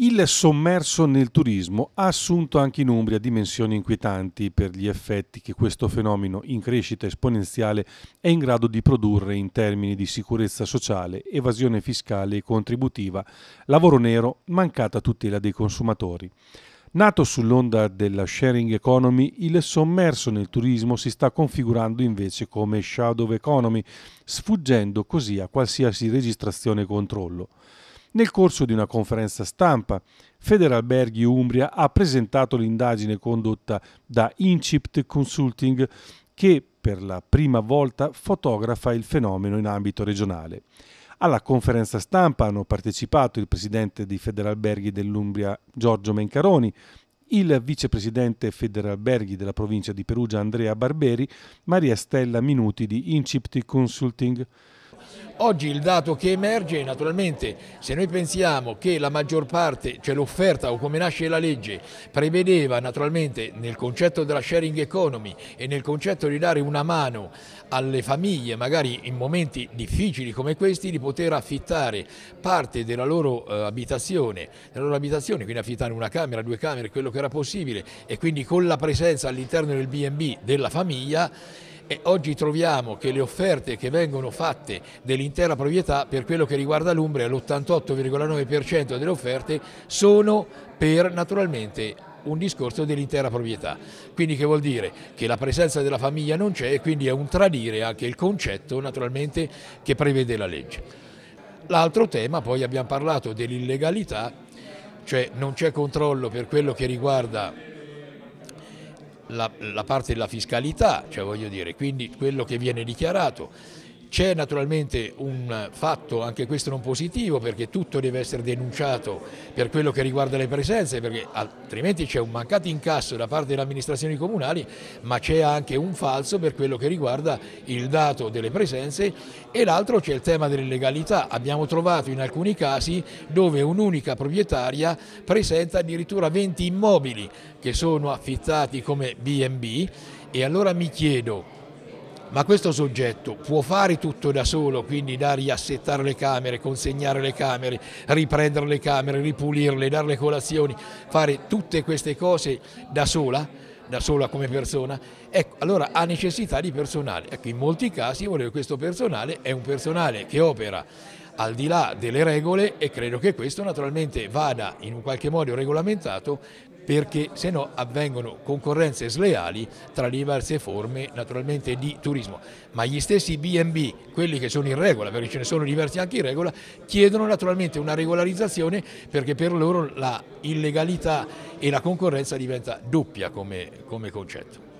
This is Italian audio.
Il sommerso nel turismo ha assunto anche in Umbria dimensioni inquietanti per gli effetti che questo fenomeno in crescita esponenziale è in grado di produrre in termini di sicurezza sociale, evasione fiscale e contributiva, lavoro nero, mancata tutela dei consumatori. Nato sull'onda della sharing economy, il sommerso nel turismo si sta configurando invece come shadow economy, sfuggendo così a qualsiasi registrazione e controllo. Nel corso di una conferenza stampa, Federalberghi Umbria ha presentato l'indagine condotta da Incipt Consulting che per la prima volta fotografa il fenomeno in ambito regionale. Alla conferenza stampa hanno partecipato il presidente di Federalberghi dell'Umbria Giorgio Mencaroni, il vicepresidente Federalberghi della provincia di Perugia Andrea Barberi, Maria Stella Minuti di Incipti Consulting, Oggi il dato che emerge naturalmente se noi pensiamo che la maggior parte, cioè l'offerta o come nasce la legge, prevedeva naturalmente nel concetto della sharing economy e nel concetto di dare una mano alle famiglie magari in momenti difficili come questi di poter affittare parte della loro eh, abitazione, della loro abitazione quindi affittare una camera, due camere, quello che era possibile e quindi con la presenza all'interno del B&B della famiglia e oggi troviamo che le offerte che vengono fatte dell'intera proprietà per quello che riguarda l'Umbria, l'88,9% delle offerte sono per naturalmente un discorso dell'intera proprietà. Quindi che vuol dire? Che la presenza della famiglia non c'è e quindi è un tradire anche il concetto naturalmente che prevede la legge. L'altro tema, poi abbiamo parlato dell'illegalità, cioè non c'è controllo per quello che riguarda la, la parte della fiscalità, cioè voglio dire, quindi quello che viene dichiarato c'è naturalmente un fatto, anche questo non positivo, perché tutto deve essere denunciato per quello che riguarda le presenze, perché altrimenti c'è un mancato incasso da parte delle amministrazioni comunali, ma c'è anche un falso per quello che riguarda il dato delle presenze e l'altro c'è il tema dell'illegalità. Abbiamo trovato in alcuni casi dove un'unica proprietaria presenta addirittura 20 immobili che sono affittati come B&B e allora mi chiedo ma questo soggetto può fare tutto da solo, quindi da riassettare le camere, consegnare le camere, riprendere le camere, ripulirle, dare le colazioni, fare tutte queste cose da sola, da sola come persona, ecco, allora ha necessità di personale. Ecco, in molti casi questo personale è un personale che opera al di là delle regole e credo che questo naturalmente vada in un qualche modo regolamentato perché se no avvengono concorrenze sleali tra diverse forme naturalmente di turismo. Ma gli stessi B&B, quelli che sono in regola, perché ce ne sono diversi anche in regola, chiedono naturalmente una regolarizzazione perché per loro la illegalità e la concorrenza diventa doppia come, come concetto.